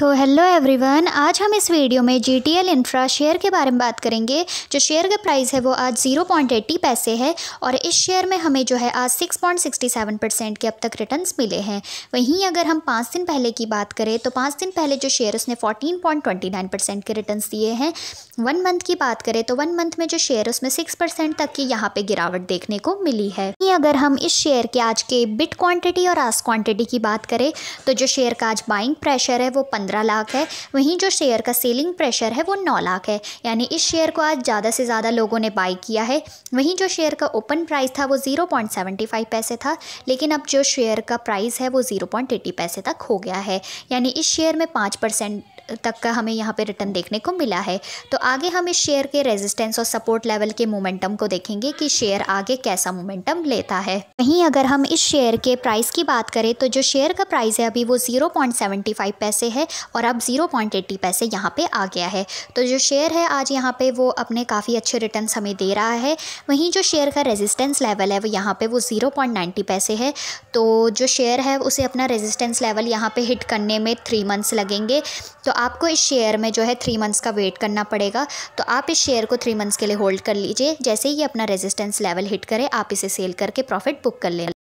so hello everyone आज हम इस वीडियो में G T L infra share के बारे में बात करेंगे जो शेयर का प्राइस है वो आज जीरो पॉइंट एट्टी पैसे है और इस शेयर में हमें जो है आज six point sixty seven percent के अब तक रिटर्न्स मिले हैं वहीं अगर हम पाँच दिन पहले की बात करें तो पाँच दिन पहले जो शेयर उसने नाइन परसेंट के रिटर्न दिए हैं वन मंथ की बात करें तो वन मंथ में जो शेयर उसमें सिक्स परसेंट तक की यहाँ पर गिरावट देखने को मिली है वहीं अगर हम इस शेयर के आज के बिट क्वान्टिटी और आस क्वान्टिटी की बात करें तो जो शेयर का आज बाइंग प्रेशर है वो पंद्रह पंद्रह लाख है वहीं जो शेयर का सेलिंग प्रेशर है वो नौ लाख है यानी इस शेयर को आज ज़्यादा से ज़्यादा लोगों ने बाई किया है वहीं जो शेयर का ओपन प्राइस था वो ज़ीरो पॉइंट सेवेंटी फाइव पैसे था लेकिन अब जो शेयर का प्राइस है वो ज़ीरो पॉइंट एटी पैसे तक हो गया है यानी इस शेयर में पाँच परसेंट तक का हमें यहाँ पे रिटर्न देखने को मिला है तो आगे हम इस शेयर के रेजिस्टेंस और सपोर्ट लेवल के मोमेंटम को देखेंगे कि शेयर आगे कैसा मोमेंटम लेता है वहीं अगर हम इस शेयर के प्राइस की बात करें तो जो शेयर का प्राइस है अभी वो ज़ीरो पैसे है और अब ज़ीरो पैसे यहाँ पर आ गया है तो जो शेयर है आज यहाँ पर वो अपने काफ़ी अच्छे रिटर्न हमें दे रहा है वहीं जो शेयर का रेजिस्टेंस लेवल है वो यहाँ पर वो ज़ीरो पैसे है तो जो शेयर है उसे अपना रेजिस्टेंस लेवल यहाँ पर हिट करने में थ्री मंथ्स लगेंगे तो आपको इस शेयर में जो है थ्री मंथ्स का वेट करना पड़ेगा तो आप इस शेयर को थ्री मंथ्स के लिए होल्ड कर लीजिए जैसे ही अपना रेजिस्टेंस लेवल हिट करे आप इसे सेल करके प्रॉफिट बुक कर लें